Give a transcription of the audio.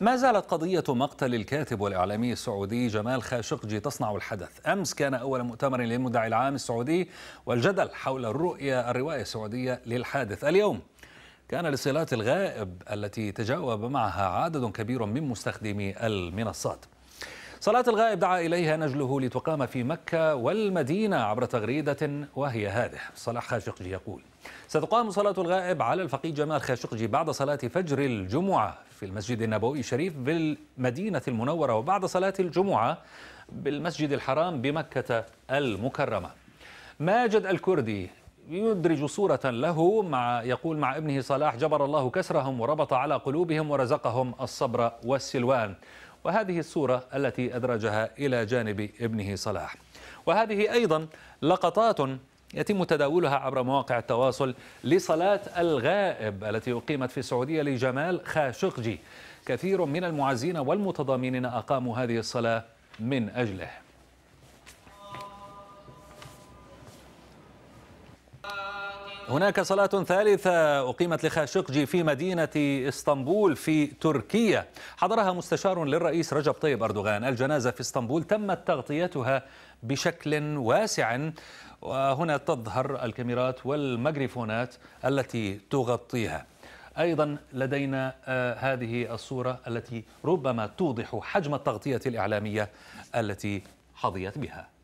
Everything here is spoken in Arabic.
ما زالت قضية مقتل الكاتب والإعلامي السعودي جمال خاشقجي تصنع الحدث أمس كان أول مؤتمر للمدعي العام السعودي والجدل حول الرؤية الرواية السعودية للحادث اليوم كان لصلات الغائب التي تجاوب معها عدد كبير من مستخدمي المنصات صلاة الغائب دعا إليها نجله لتقام في مكة والمدينة عبر تغريدة وهي هذه صلاح خاشقجي يقول ستقام صلاة الغائب على الفقيه جمال خاشقجي بعد صلاة فجر الجمعة في المسجد النبوي الشريف بالمدينة المنورة وبعد صلاة الجمعة بالمسجد الحرام بمكة المكرمة ماجد الكردي يدرج صورة له مع يقول مع ابنه صلاح جبر الله كسرهم وربط على قلوبهم ورزقهم الصبر والسلوان وهذه الصورة التي أدرجها إلى جانب ابنه صلاح وهذه أيضا لقطات يتم تداولها عبر مواقع التواصل لصلاة الغائب التي أقيمت في السعودية لجمال خاشقجي كثير من المعزين والمتضامنين أقاموا هذه الصلاة من أجله هناك صلاة ثالثة أقيمت لخاشقجي في مدينة إسطنبول في تركيا حضرها مستشار للرئيس رجب طيب أردوغان الجنازة في إسطنبول تمت تغطيتها بشكل واسع وهنا تظهر الكاميرات والميكروفونات التي تغطيها أيضا لدينا آه، هذه الصورة التي ربما توضح حجم التغطية الإعلامية التي حظيت بها